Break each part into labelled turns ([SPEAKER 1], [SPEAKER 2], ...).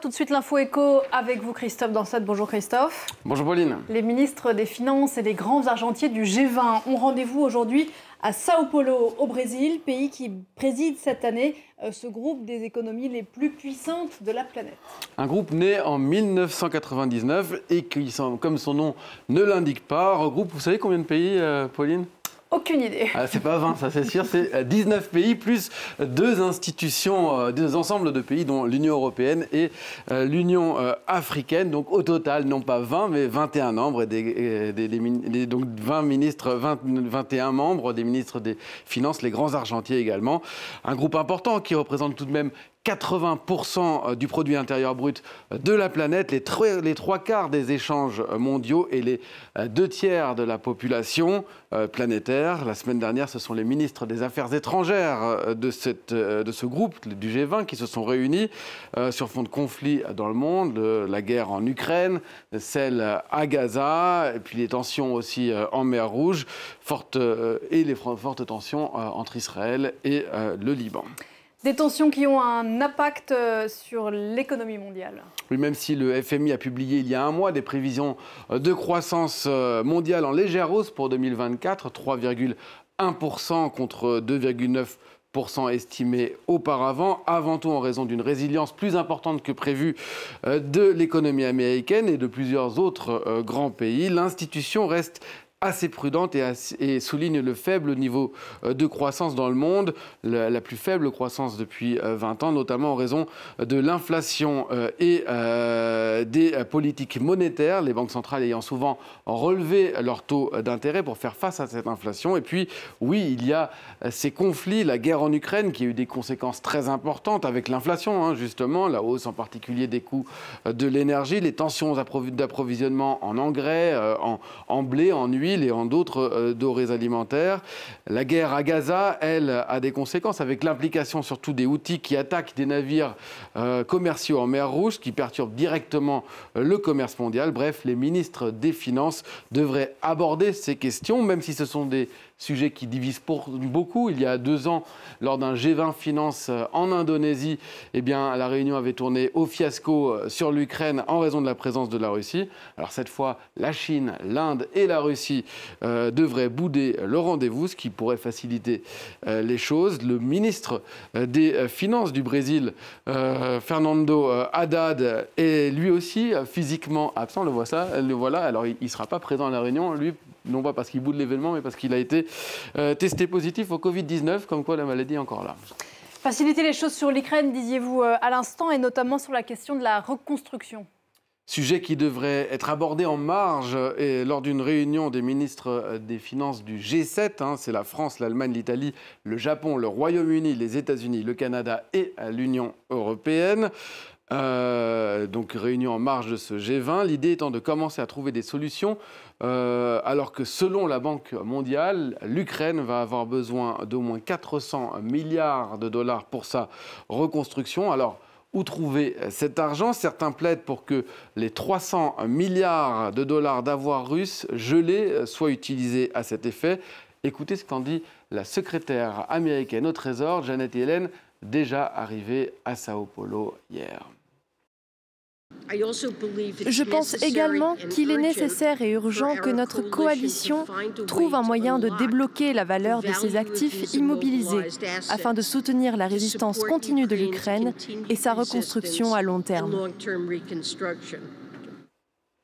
[SPEAKER 1] Tout de suite, l'info écho avec vous, Christophe Dansette. Bonjour, Christophe. Bonjour, Pauline. Les ministres des Finances et des grands argentiers du G20 ont rendez-vous aujourd'hui à Sao Paulo, au Brésil, pays qui préside cette année euh, ce groupe des économies les plus puissantes de la planète.
[SPEAKER 2] Un groupe né en 1999 et qui, comme son nom ne l'indique pas, regroupe, vous savez combien de pays, euh, Pauline
[SPEAKER 1] aucune idée. Ah,
[SPEAKER 2] c'est pas 20, ça c'est sûr, c'est 19 euh, pays plus deux institutions, euh, deux ensembles de pays dont l'Union européenne et euh, l'Union africaine. Donc au total, non pas 20, mais 21 membres, et des, donc 20 ministres, 21 membres, des ministres des Finances, les grands argentiers également. Un groupe important qui représente tout de même 80% euh, du produit intérieur brut euh, de la planète, les, trois quarts des échanges euh, mondiaux et les deux tiers de la population planétaire. La semaine dernière, ce sont les ministres des Affaires étrangères de, cette, de ce groupe du G20 qui se sont réunis sur fond de conflits dans le monde, la guerre en Ukraine, celle à Gaza, et puis les tensions aussi en mer Rouge, et les fortes tensions entre Israël et le Liban.
[SPEAKER 1] Des tensions qui ont un impact euh, sur l'économie mondiale.
[SPEAKER 2] Oui, même si le FMI a publié il y a un mois des prévisions euh, de croissance euh, mondiale en légère hausse pour 2024, 3,1% contre 2,9% estimé auparavant, avant tout en raison d'une résilience plus importante que prévue de l'économie américaine et de plusieurs autres grands pays. L'institution reste assez prudente et, souligne le faible niveau euh, de croissance dans le monde, la, plus faible croissance depuis 20 euh, ans, notamment en raison de l'inflation euh, et des politiques monétaires, les banques centrales ayant souvent relevé leur taux d'intérêt pour faire face à cette inflation. Et puis, oui, il y a ces conflits, la guerre en Ukraine qui a eu des conséquences très importantes avec l'inflation, hein, justement, la hausse en particulier des coûts de l'énergie, les tensions d'approvisionnement en engrais, en blé, en huile et en d'autres euh, dorés alimentaires. La guerre à Gaza, elle, a des conséquences avec l'implication surtout des outils qui attaquent des navires euh, commerciaux en mer Rouge, qui perturbent directement euh, le commerce mondial. Bref, les ministres des Finances devraient aborder ces questions, même si ce sont des sujet qui divise pour beaucoup. Il y a deux ans, lors d'un G20 Finance euh, en Indonésie, eh bien, la réunion avait tourné au fiasco euh, sur l'Ukraine en raison de la présence de la Russie. Alors cette fois, la Chine, l'Inde et la Russie euh, devraient bouder le rendez-vous, ce qui pourrait faciliter les choses. Le ministre des Finances du Brésil, Fernando Haddad, est lui aussi physiquement absent. Le, voit ça, le voilà. Alors il ne sera pas présent à la réunion, lui, non pas parce qu'il boude l'événement, mais parce qu'il a été euh, testé positif au Covid-19, comme quoi la maladie est encore là.
[SPEAKER 1] Faciliter les choses sur l'Ukraine, disiez-vous euh, à l'instant, et notamment sur la question de la reconstruction
[SPEAKER 2] Sujet qui devrait être abordé en marge et lors d'une réunion des ministres euh, des Finances du G7. Hein, c'est la France, l'Allemagne, l'Italie, le Japon, le Royaume-Uni, les États-Unis, le Canada et l'Union européenne. Euh, donc réunion en marge de ce G20, l'idée étant de commencer à trouver des solutions, euh, alors que selon la Banque mondiale, l'Ukraine va avoir besoin d'au moins 400 milliards de dollars pour sa reconstruction. Alors, où trouver cet argent Certains plaident pour que les 300 milliards de dollars d'avoirs russes gelés soient utilisés à cet effet. Écoutez ce qu'en dit la secrétaire américaine au Trésor, Janet Yellen, déjà arrivée à Sao Paulo hier.
[SPEAKER 1] Je pense également qu'il est nécessaire et urgent que notre coalition trouve un moyen de débloquer la valeur de ces actifs immobilisés afin de soutenir la résistance continue de l'Ukraine et sa reconstruction à long terme.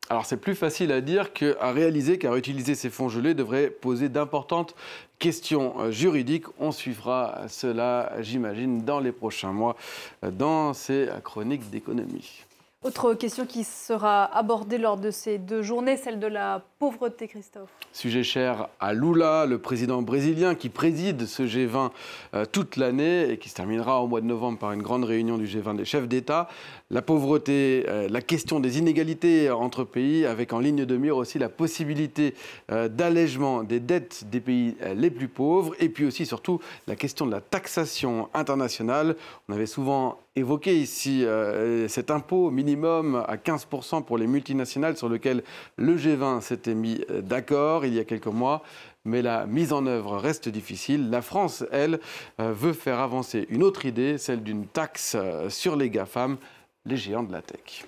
[SPEAKER 2] Alors c'est plus facile à dire qu'à réaliser car utiliser ces fonds gelés devrait poser d'importantes questions euh, juridiques. On suivra cela, j'imagine, dans les prochains mois euh, dans ces chroniques d'économie.
[SPEAKER 1] Autre question qui sera abordée lors de ces deux journées, celle de la pauvreté,
[SPEAKER 2] Christophe. Sujet cher à Lula, le président brésilien qui préside ce G20 euh, toute l'année et qui se terminera au mois de novembre par une grande réunion du G20 des chefs d'État. La pauvreté, euh, la question des inégalités entre pays, avec en ligne de mire aussi la possibilité euh, d'allègement des dettes des pays les plus pauvres, et puis aussi surtout la question de la taxation internationale. On avait souvent évoqué ici euh, cet impôt minimum à 15% pour les multinationales sur lequel le G20 s'était mis euh, d'accord il y a quelques mois mais la mise en œuvre reste difficile. La France, elle, euh, veut faire avancer une autre idée, celle d'une taxe sur les GAFAM, les géants de la tech.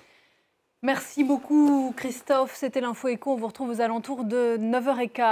[SPEAKER 1] Merci beaucoup Christophe, c'était l'info éco, on vous retrouve aux alentours de 9h15.